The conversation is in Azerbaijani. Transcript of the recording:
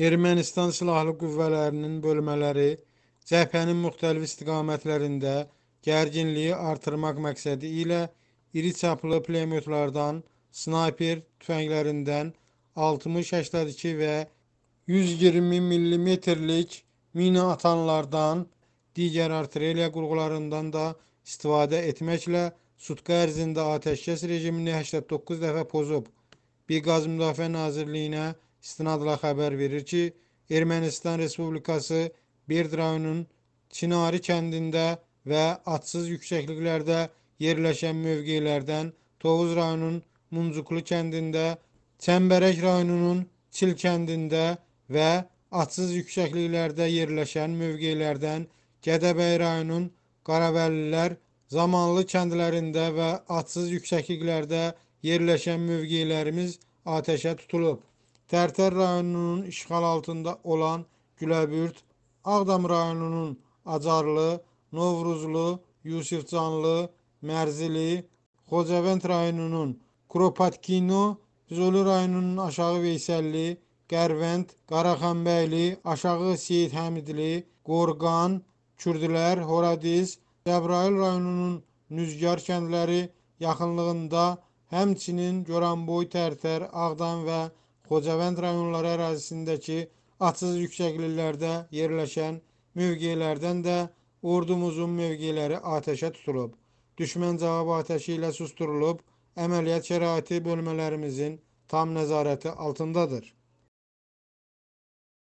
Ermənistan Silahlı Qüvvələrinin bölmələri cəbhənin müxtəlif istiqamətlərində gərginliyi artırmaq məqsədi ilə iri çaplı pulemyotlardan, snayper tüfənglərindən 60 82 və 120 millimetrlik mina atanlardan, digər artilleriya qurğularından da istifadə etməklə sutqa ərzində atəşkəs rejimini 89 dəfə pozub. Bir Qaz Müdafiə Nazirliyinə istinadla haber verir ki Ermenistan Respublikası Berdrayunun Çinari kəndində və atsız yüksəkliklərdə yerləşən mövqelərdən Tovuz rayonunun Muncuqlu kəndində, Çəmbərək rayonunun Çil kəndində və atsız yüksəkliklərdə yerləşən mövqelərdən Gədəbəy rayonunun Qaravəllilər zamanlı kəndlərində və atsız yüksəkliklərdə yerləşən mövqelərimiz atəşə tutulub. Tərtər rayonunun işğal altında olan Güləbürt, Ağdam rayonunun Acarlı, Novruzlu, Yusifcanlı, Mərzili, Xocavənd rayonunun Kropatkino, Füzuli rayonunun Aşağı Veysəlli, Qərvənd, Qaraxanbəyli, Aşağı Seyid Həmidli, Qorqan, Kürdülər, Horadiz, Cəbrayil rayonunun Nüzgar kəndləri yaxınlığında həmçinin Goranboy, Tərtər, Ağdam və Xocavənd rayonları ərazisindəki atsız yüksəkliklərdə yerləşən mövqelərdən də ordumuzun mövqeləri atəşə tutulub. Düşmən cavab atəşi ilə susturulub, əməliyyat şəraiti bölmələrimizin tam nəzarəti altındadır.